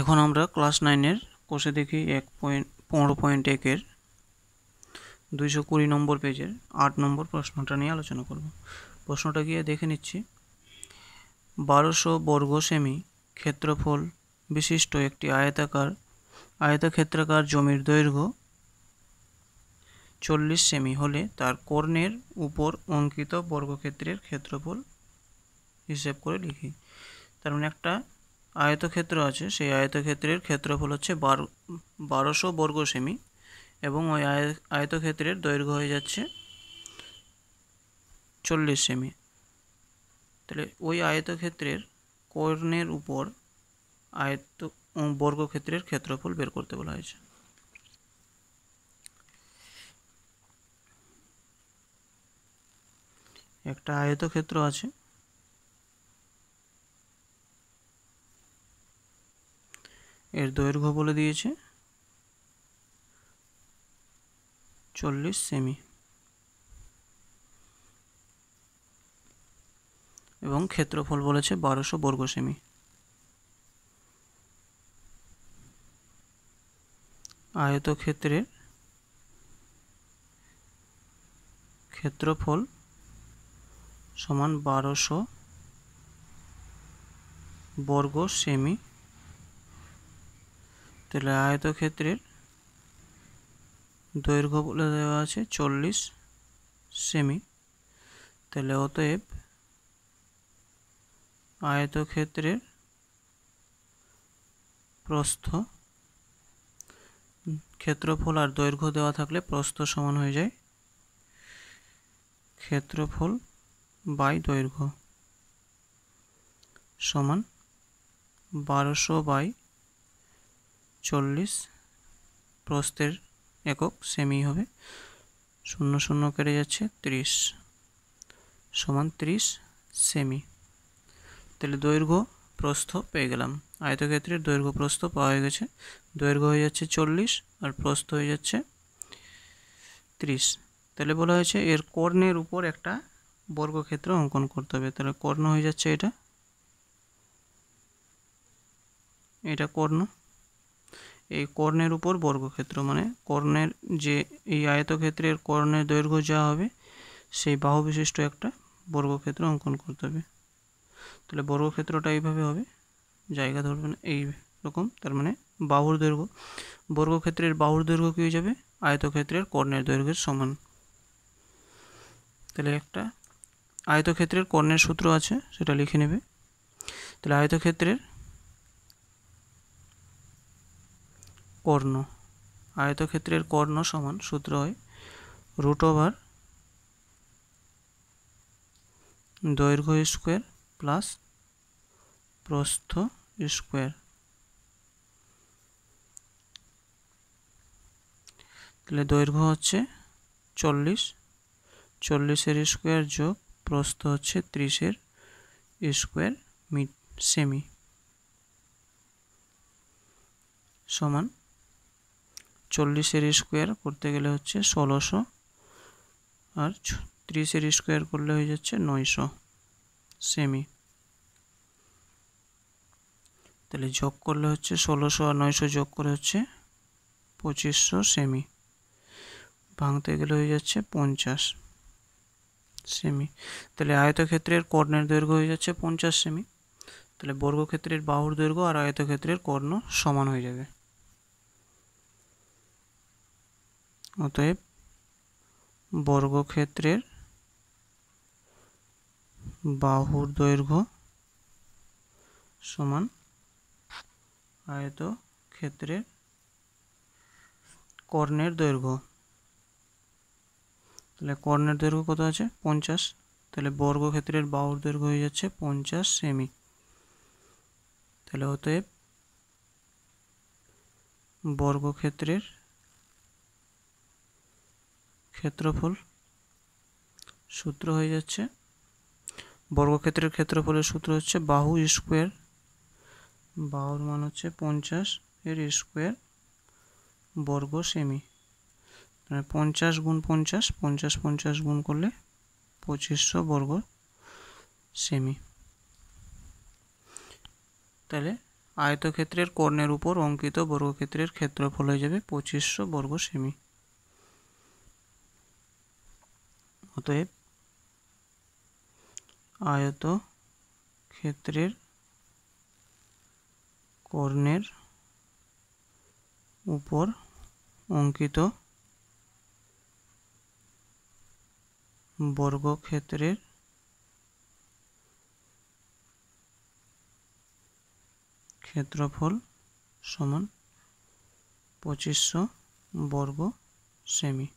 এখন আমরা ক্লাস নাইনের কোষে দেখি এক পয়েন্ট পনেরো পয়েন্ট একের দুইশো কুড়ি নম্বর পেজের আট নম্বর প্রশ্নটা নিয়ে আলোচনা করব প্রশ্নটা গিয়ে দেখে নিচ্ছি বারোশো বর্গ সেমি ক্ষেত্রফল বিশিষ্ট একটি আয়তাকার আয়তক্ষেত্রাকার জমির দৈর্ঘ্য চল্লিশ সেমি হলে তার কর্ণের উপর অঙ্কিত বর্গক্ষেত্রের ক্ষেত্রফল হিসেব করে লিখি তার মানে একটা আয়তক্ষেত্র আছে সেই আয়তক্ষেত্রের ক্ষেত্রফল হচ্ছে বারো বারোশো বর্গ সেমি এবং ওই আয়তক্ষেত্রের দৈর্ঘ্য হয়ে যাচ্ছে চল্লিশ সেমি তাহলে ওই আয়তক্ষেত্রের কর্ণের উপর আয়ত বর্গক্ষেত্রের ক্ষেত্রফল বের করতে বলা হয়েছে একটা আয়তক্ষেত্র আছে এর দৈর্ঘ্য বলে দিয়েছে চল্লিশ সেমি এবং ক্ষেত্রফল বলেছে বারোশো বর্গ সেমি আয়তক্ষেত্রের ক্ষেত্রফল সমান বারোশো বর্গ সেমি তাহলে আয়তক্ষেত্রের দৈর্ঘ্য বলে দেওয়া আছে চল্লিশ সেমি তাহলে অতএব আয়তক্ষেত্রের প্রস্থ ক্ষেত্রফল আর দৈর্ঘ্য দেওয়া থাকলে প্রস্থ সমান হয়ে যায় ক্ষেত্রফল বাই দৈর্ঘ্য সমান বারোশো বাই চল্লিশ প্রস্তের একক সেমি হবে শূন্য শূন্য কেটে যাচ্ছে ত্রিশ সমান ত্রিশ সেমি তাহলে দৈর্ঘ্য প্রস্থ পেয়ে গেলাম আয়তক্ষেত্রের দৈর্ঘ্য প্রস্থ পাওয়া হয়ে গেছে দৈর্ঘ্য হয়ে যাচ্ছে চল্লিশ আর প্রস্থ হয়ে যাচ্ছে ত্রিশ তাহলে বলা হয়েছে এর কর্ণের উপর একটা বর্গক্ষেত্র অঙ্কন করতে হবে তাহলে কর্ণ হয়ে যাচ্ছে এটা এটা কর্ণ এই কর্ণের উপর বর্গক্ষেত্র মানে কর্ণের যে এই আয়তক্ষেত্রের কর্ণের দৈর্ঘ্য যা হবে সেই বাহু বিশিষ্ট একটা বর্গক্ষেত্র অঙ্কন করতে হবে তাহলে বর্গক্ষেত্রটা এইভাবে হবে জায়গা ধরবেন এই রকম তার মানে বাহুর দৈর্ঘ্য বর্গক্ষেত্রের বাহুর দৈর্ঘ্য কী হয়ে যাবে আয়তক্ষেত্রের কর্ণের দৈর্ঘ্যের সমান তাহলে একটা আয়তক্ষেত্রের কর্ণের সূত্র আছে সেটা লিখে নেবে তাহলে আয়তক্ষেত্রের কর্ণ আয়তক্ষেত্রের কর্ণ সমান সূত্র হয় রুট ওভার দৈর্ঘ্য স্কোয়ার প্লাস প্রস্থ স্কোয়ার তাহলে দৈর্ঘ্য হচ্ছে চল্লিশ চল্লিশের স্কোয়ার যোগ প্রস্থ হচ্ছে ত্রিশের স্কোয়ার মিট সেমি সমান চল্লিশের স্কোয়ার করতে গেলে হচ্ছে ষোলোশো আর ত্রিশের স্কোয়ার করলে হয়ে যাচ্ছে নয়শো সেমি তাহলে যোগ করলে হচ্ছে ষোলোশো আর নয়শো যোগ করে হচ্ছে পঁচিশশো সেমি ভাঙতে গেলে হয়ে যাচ্ছে পঞ্চাশ সেমি তাহলে আয়তক্ষেত্রের কর্ণের দৈর্ঘ্য হয়ে যাচ্ছে পঞ্চাশ সেমি তাহলে বর্গক্ষেত্রের বাহুর দৈর্ঘ্য আর আয়তক্ষেত্রের কর্ণ সমান হয়ে যাবে অতএব বর্গক্ষেত্রের বাহুর দৈর্ঘ্য সমান আয়ত ক্ষেত্রের কর্ণের দৈর্ঘ্য তাহলে কর্ণের দৈর্ঘ্য কত আছে পঞ্চাশ তাহলে বর্গক্ষেত্রের বাহুর দৈর্ঘ্য হয়ে যাচ্ছে পঞ্চাশ সেমি তাহলে অতএব বর্গক্ষেত্রের ক্ষেত্রফল সূত্র হয়ে যাচ্ছে বর্গক্ষেত্রের ক্ষেত্রফলের সূত্র হচ্ছে বাহু স্কোয়ার বাহুর মান হচ্ছে পঞ্চাশ এর স্কোয়ার বর্গ সেমি মানে পঞ্চাশ গুণ পঞ্চাশ পঞ্চাশ পঞ্চাশ গুণ করলে পঁচিশশো বর্গ সেমি তাহলে আয়তক্ষেত্রের কর্ণের উপর অঙ্কিত বর্গক্ষেত্রের ক্ষেত্রফল হয়ে যাবে পঁচিশশো বর্গ সেমি অতএব আয়ত ক্ষেত্রের কর্ণের উপর অঙ্কিত বর্গক্ষেত্রের ক্ষেত্রফল সমান পঁচিশশো বর্গ সেমি